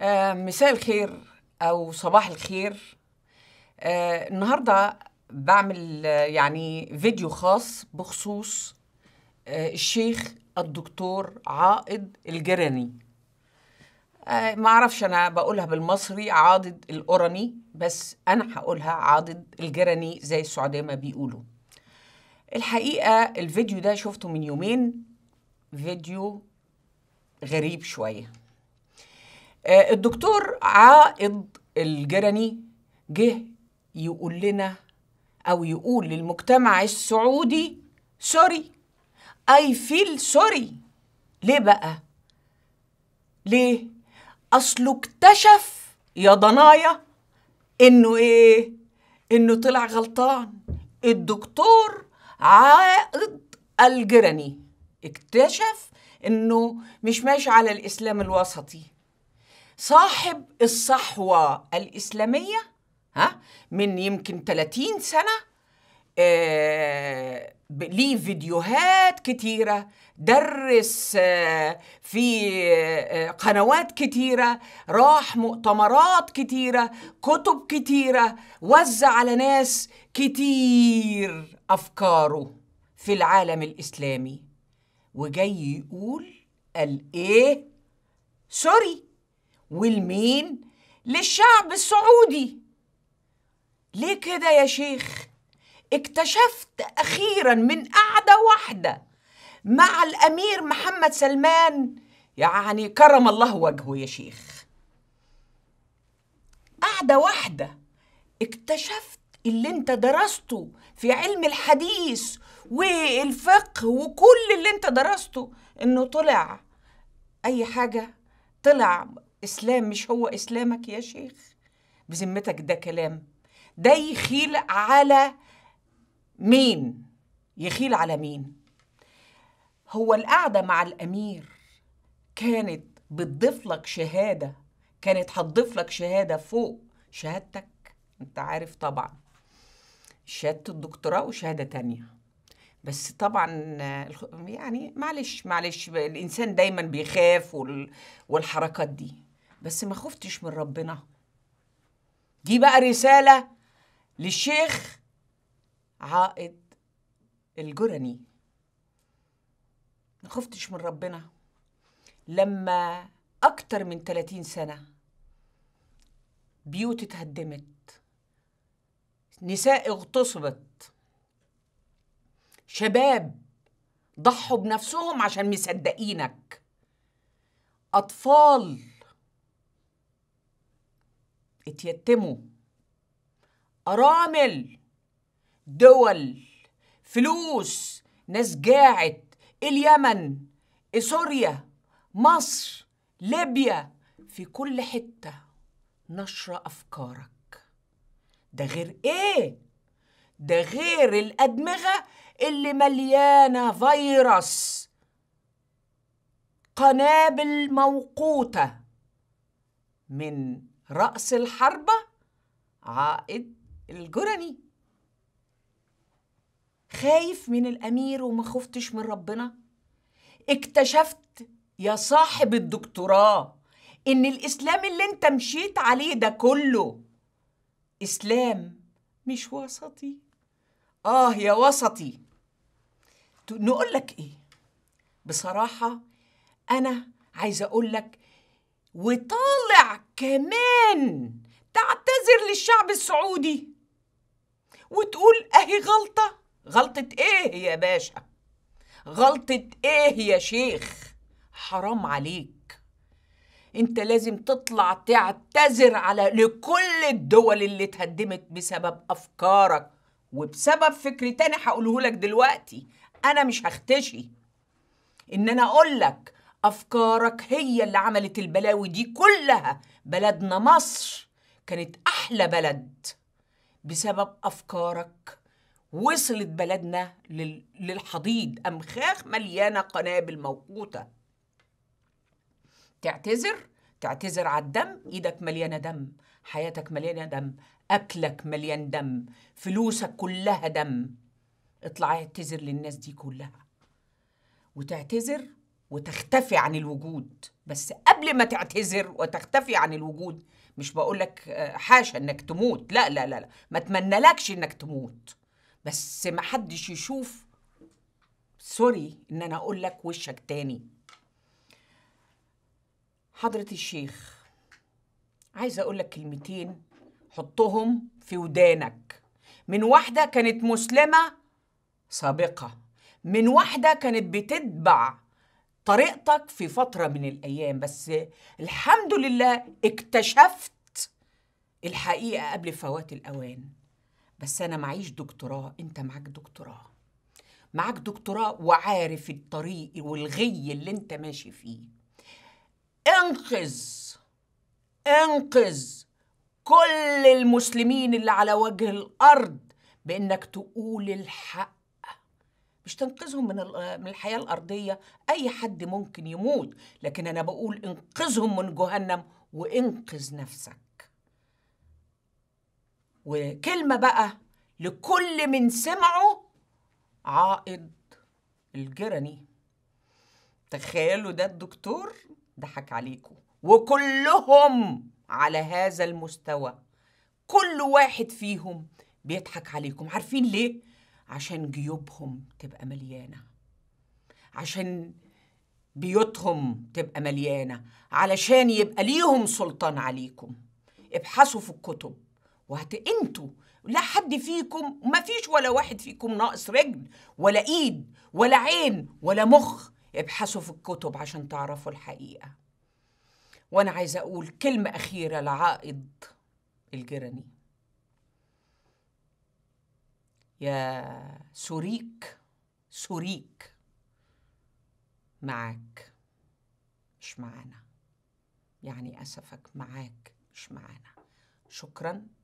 آه، مساء الخير او صباح الخير آه، النهارده بعمل آه، يعني فيديو خاص بخصوص الشيخ الدكتور عائد الجراني ما اعرفش انا بقولها بالمصري عاضد القرني بس انا هقولها عاضد الجراني زي السعوديه ما بيقولوا الحقيقه الفيديو ده شفته من يومين فيديو غريب شويه آه، الدكتور عائض الجرني جه يقول لنا او يقول للمجتمع السعودي سوري اي فيل سوري ليه بقى ليه اصله اكتشف يا ضنايا انه ايه انه طلع غلطان الدكتور عائض الجرني اكتشف انه مش ماشي على الاسلام الوسطي صاحب الصحوة الإسلامية ها من يمكن 30 سنة آه ليه فيديوهات كتيرة درس آه في آه،, آه قنوات كتيرة راح مؤتمرات كتيرة كتب كتيرة وزع على ناس كتير أفكاره في العالم الإسلامي وجاي يقول قال إيه سوري والمين للشعب السعودي ليه كده يا شيخ اكتشفت اخيرا من قعده واحده مع الامير محمد سلمان يعني كرم الله وجهه يا شيخ قعده واحده اكتشفت اللي انت درسته في علم الحديث والفقه وكل اللي انت درسته انه طلع اي حاجه طلع اسلام مش هو اسلامك يا شيخ بذمتك ده كلام ده يخيل على مين يخيل على مين هو القعده مع الامير كانت بتضيف لك شهاده كانت هتضيف لك شهاده فوق شهادتك انت عارف طبعا شهاده الدكتوراه وشهاده تانية بس طبعا يعني معلش معلش الانسان دايما بيخاف والحركات دي بس ما خفتش من ربنا دي بقى رسالة للشيخ عائد الجرني ما خفتش من ربنا لما أكتر من 30 سنة بيوت اتهدمت نساء اغتصبت شباب ضحوا بنفسهم عشان مصدقينك أطفال اتيتموا أرامل دول فلوس ناس جاعت اليمن سوريا مصر ليبيا في كل حتة نشر أفكارك ده غير إيه؟ ده غير الأدمغة اللي مليانة فيروس قنابل موقوتة من رأس الحربة عائد الجرني خايف من الأمير وما خفتش من ربنا اكتشفت يا صاحب الدكتوراه إن الإسلام اللي أنت مشيت عليه ده كله إسلام مش وسطي آه يا وسطي نقول لك إيه بصراحة أنا عايزة أقول لك وطالع كمان تعتذر للشعب السعودي وتقول اهي غلطة غلطة ايه يا باشا غلطة ايه يا شيخ حرام عليك انت لازم تطلع تعتذر على لكل الدول اللي اتهدمت بسبب افكارك وبسبب فكر تاني هقوله لك دلوقتي انا مش هختشي ان انا اقول لك أفكارك هي اللي عملت البلاوي دي كلها بلدنا مصر كانت أحلى بلد بسبب أفكارك وصلت بلدنا للحضيض أمخاخ مليانة قنابل موقوتة تعتذر تعتذر على الدم إيدك مليانة دم حياتك مليانة دم أكلك مليان دم فلوسك كلها دم اطلع اعتذر للناس دي كلها وتعتذر وتختفي عن الوجود بس قبل ما تعتذر وتختفي عن الوجود مش بقولك آه، حاشا انك تموت لا لا لا لا ما اتمنالكش انك تموت بس ما حدش يشوف سوري ان انا اقول لك وشك تاني حضرة الشيخ عايزة اقول لك كلمتين حطهم في ودانك من واحدة كانت مسلمة سابقة من واحدة كانت بتتبع طريقتك في فتره من الايام بس الحمد لله اكتشفت الحقيقه قبل فوات الاوان بس انا معيش دكتوراه انت معاك دكتوراه معاك دكتوراه وعارف الطريق والغي اللي انت ماشي فيه انقذ انقذ كل المسلمين اللي على وجه الارض بانك تقول الحق مش تنقذهم من من الحياه الارضيه اي حد ممكن يموت لكن انا بقول انقذهم من جهنم وانقذ نفسك وكلمه بقى لكل من سمعوا عائد الجرني تخيلوا ده الدكتور ضحك عليكم وكلهم على هذا المستوى كل واحد فيهم بيضحك عليكم عارفين ليه عشان جيوبهم تبقى مليانه عشان بيوتهم تبقى مليانه علشان يبقى ليهم سلطان عليكم ابحثوا في الكتب وهت انتوا لا حد فيكم ما فيش ولا واحد فيكم ناقص رجل ولا ايد ولا عين ولا مخ ابحثوا في الكتب عشان تعرفوا الحقيقه وانا عايزه اقول كلمه اخيره لعائد الجيراني يا سوريك سوريك معاك مش معانا يعني أسفك معاك مش معانا شكرا